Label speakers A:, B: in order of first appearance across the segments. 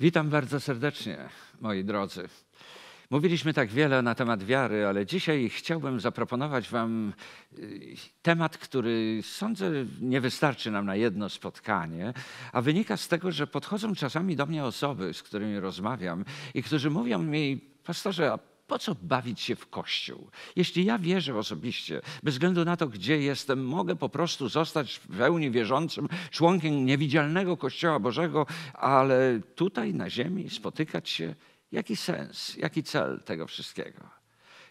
A: Witam bardzo serdecznie, moi drodzy. Mówiliśmy tak wiele na temat wiary, ale dzisiaj chciałbym zaproponować Wam y, temat, który sądzę nie wystarczy nam na jedno spotkanie, a wynika z tego, że podchodzą czasami do mnie osoby, z którymi rozmawiam i którzy mówią mi, pastorze, po co bawić się w kościół? Jeśli ja wierzę osobiście, bez względu na to, gdzie jestem, mogę po prostu zostać w pełni wierzącym członkiem niewidzialnego Kościoła Bożego, ale tutaj na ziemi spotykać się, jaki sens, jaki cel tego wszystkiego?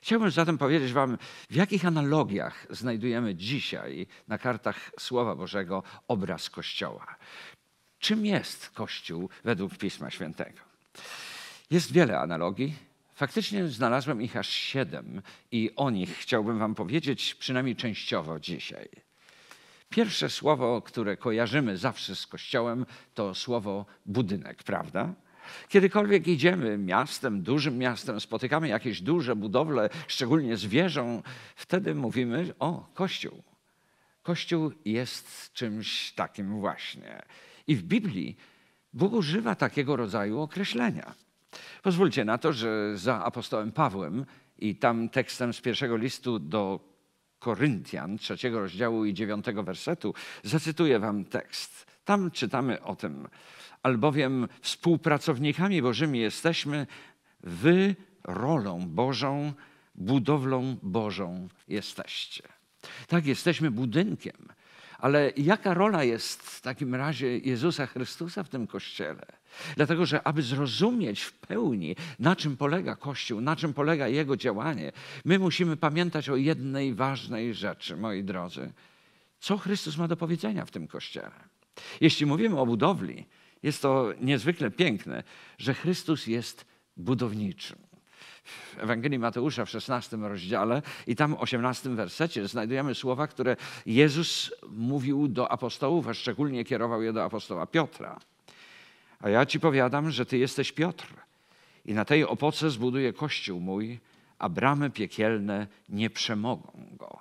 A: Chciałbym zatem powiedzieć Wam, w jakich analogiach znajdujemy dzisiaj na kartach Słowa Bożego obraz Kościoła. Czym jest Kościół według Pisma Świętego? Jest wiele analogii, Faktycznie znalazłem ich aż siedem i o nich chciałbym Wam powiedzieć przynajmniej częściowo dzisiaj. Pierwsze słowo, które kojarzymy zawsze z Kościołem, to słowo budynek, prawda? Kiedykolwiek idziemy miastem, dużym miastem, spotykamy jakieś duże budowle, szczególnie z wieżą, wtedy mówimy: O, Kościół. Kościół jest czymś takim właśnie. I w Biblii Bóg używa takiego rodzaju określenia. Pozwólcie na to, że za apostołem Pawłem i tam tekstem z pierwszego listu do Koryntian, trzeciego rozdziału i dziewiątego wersetu, zacytuję wam tekst. Tam czytamy o tym. Albowiem współpracownikami Bożymi jesteśmy, wy rolą Bożą, budowlą Bożą jesteście. Tak, jesteśmy budynkiem, ale jaka rola jest w takim razie Jezusa Chrystusa w tym kościele? Dlatego, że aby zrozumieć w pełni, na czym polega Kościół, na czym polega jego działanie, my musimy pamiętać o jednej ważnej rzeczy, moi drodzy. Co Chrystus ma do powiedzenia w tym kościele? Jeśli mówimy o budowli, jest to niezwykle piękne, że Chrystus jest budowniczym w Ewangelii Mateusza w 16 rozdziale i tam w 18 wersecie znajdujemy słowa, które Jezus mówił do apostołów, a szczególnie kierował je do apostoła Piotra. A ja ci powiadam, że ty jesteś Piotr i na tej opoce zbuduję kościół mój, a bramy piekielne nie przemogą go.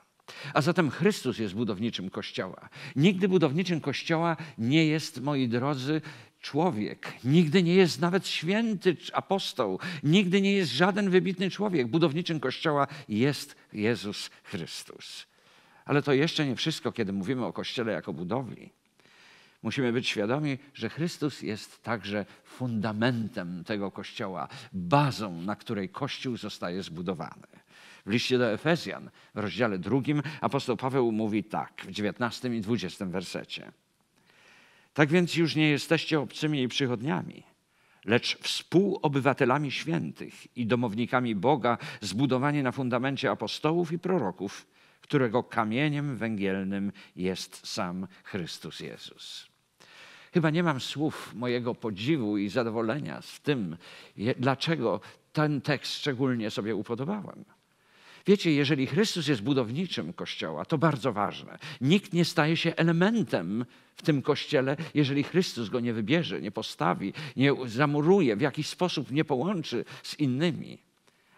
A: A zatem Chrystus jest budowniczym Kościoła. Nigdy budowniczym Kościoła nie jest, moi drodzy, człowiek, nigdy nie jest nawet święty apostoł, nigdy nie jest żaden wybitny człowiek. Budowniczym Kościoła jest Jezus Chrystus. Ale to jeszcze nie wszystko, kiedy mówimy o Kościele jako budowli. Musimy być świadomi, że Chrystus jest także fundamentem tego Kościoła, bazą, na której Kościół zostaje zbudowany. W liście do Efezjan, w rozdziale drugim, apostoł Paweł mówi tak w 19 i 20 wersecie. Tak więc już nie jesteście obcymi i przychodniami, lecz współobywatelami świętych i domownikami Boga, zbudowani na fundamencie apostołów i proroków, którego kamieniem węgielnym jest sam Chrystus Jezus. Chyba nie mam słów mojego podziwu i zadowolenia z tym, dlaczego ten tekst szczególnie sobie upodobałem. Wiecie, jeżeli Chrystus jest budowniczym kościoła, to bardzo ważne. Nikt nie staje się elementem w tym kościele, jeżeli Chrystus go nie wybierze, nie postawi, nie zamuruje, w jakiś sposób nie połączy z innymi.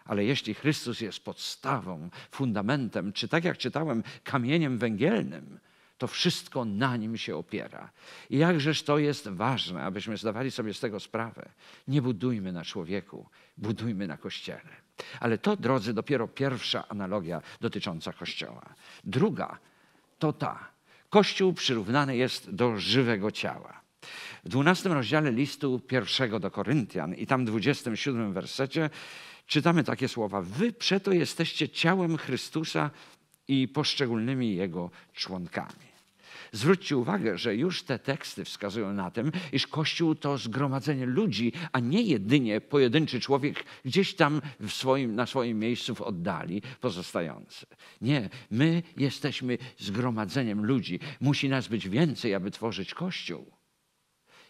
A: Ale jeśli Chrystus jest podstawą, fundamentem, czy tak jak czytałem, kamieniem węgielnym, to wszystko na nim się opiera. I jakżeż to jest ważne, abyśmy zdawali sobie z tego sprawę. Nie budujmy na człowieku, budujmy na kościele. Ale to, drodzy, dopiero pierwsza analogia dotycząca Kościoła. Druga to ta. Kościół przyrównany jest do żywego ciała. W 12 rozdziale listu pierwszego do Koryntian i tam 27 wersecie czytamy takie słowa: Wy przeto jesteście ciałem Chrystusa i poszczególnymi jego członkami. Zwróćcie uwagę, że już te teksty wskazują na tym, iż Kościół to zgromadzenie ludzi, a nie jedynie pojedynczy człowiek gdzieś tam swoim, na swoim miejscu w oddali pozostający. Nie, my jesteśmy zgromadzeniem ludzi. Musi nas być więcej, aby tworzyć Kościół.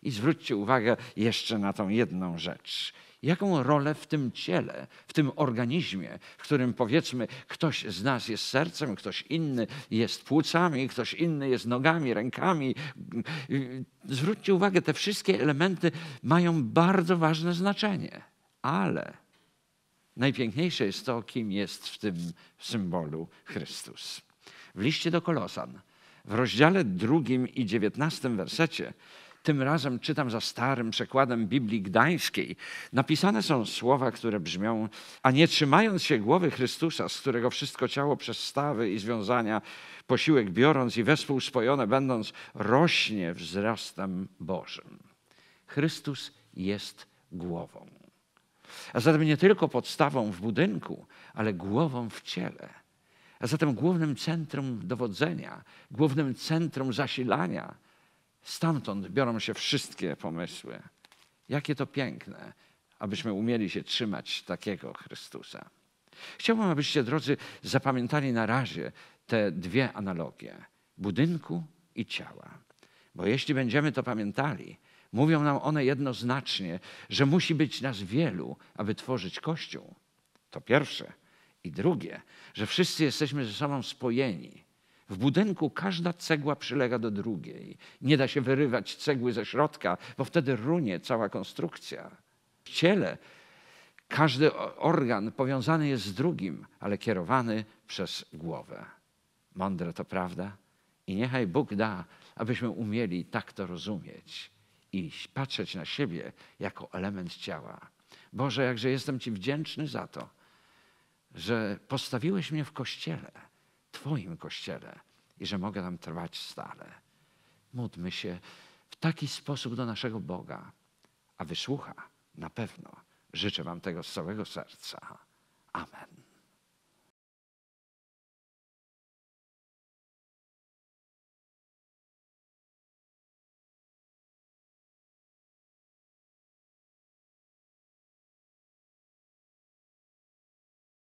A: I zwróćcie uwagę jeszcze na tą jedną rzecz. Jaką rolę w tym ciele, w tym organizmie, w którym powiedzmy ktoś z nas jest sercem, ktoś inny jest płucami, ktoś inny jest nogami, rękami. Zwróćcie uwagę, te wszystkie elementy mają bardzo ważne znaczenie, ale najpiękniejsze jest to, kim jest w tym symbolu Chrystus. W liście do Kolosan, w rozdziale drugim i dziewiętnastym wersecie, tym razem czytam za starym przekładem Biblii Gdańskiej. Napisane są słowa, które brzmią: A nie trzymając się głowy Chrystusa, z którego wszystko ciało przez stawy i związania, posiłek biorąc i wespół spojone będąc, rośnie wzrostem Bożym. Chrystus jest głową. A zatem nie tylko podstawą w budynku, ale głową w ciele. A zatem głównym centrum dowodzenia, głównym centrum zasilania, Stamtąd biorą się wszystkie pomysły. Jakie to piękne, abyśmy umieli się trzymać takiego Chrystusa. Chciałbym, abyście, drodzy, zapamiętali na razie te dwie analogie: budynku i ciała. Bo jeśli będziemy to pamiętali, mówią nam one jednoznacznie, że musi być nas wielu, aby tworzyć Kościół. To pierwsze. I drugie, że wszyscy jesteśmy ze sobą spojeni. W budynku każda cegła przylega do drugiej. Nie da się wyrywać cegły ze środka, bo wtedy runie cała konstrukcja. W ciele każdy organ powiązany jest z drugim, ale kierowany przez głowę. Mądre to prawda? I niechaj Bóg da, abyśmy umieli tak to rozumieć i patrzeć na siebie jako element ciała. Boże, jakże jestem Ci wdzięczny za to, że postawiłeś mnie w kościele Twoim kościele i że mogę tam trwać stale. Módlmy się w taki sposób do naszego Boga, a wysłucha na pewno. Życzę Wam tego z całego serca. Amen.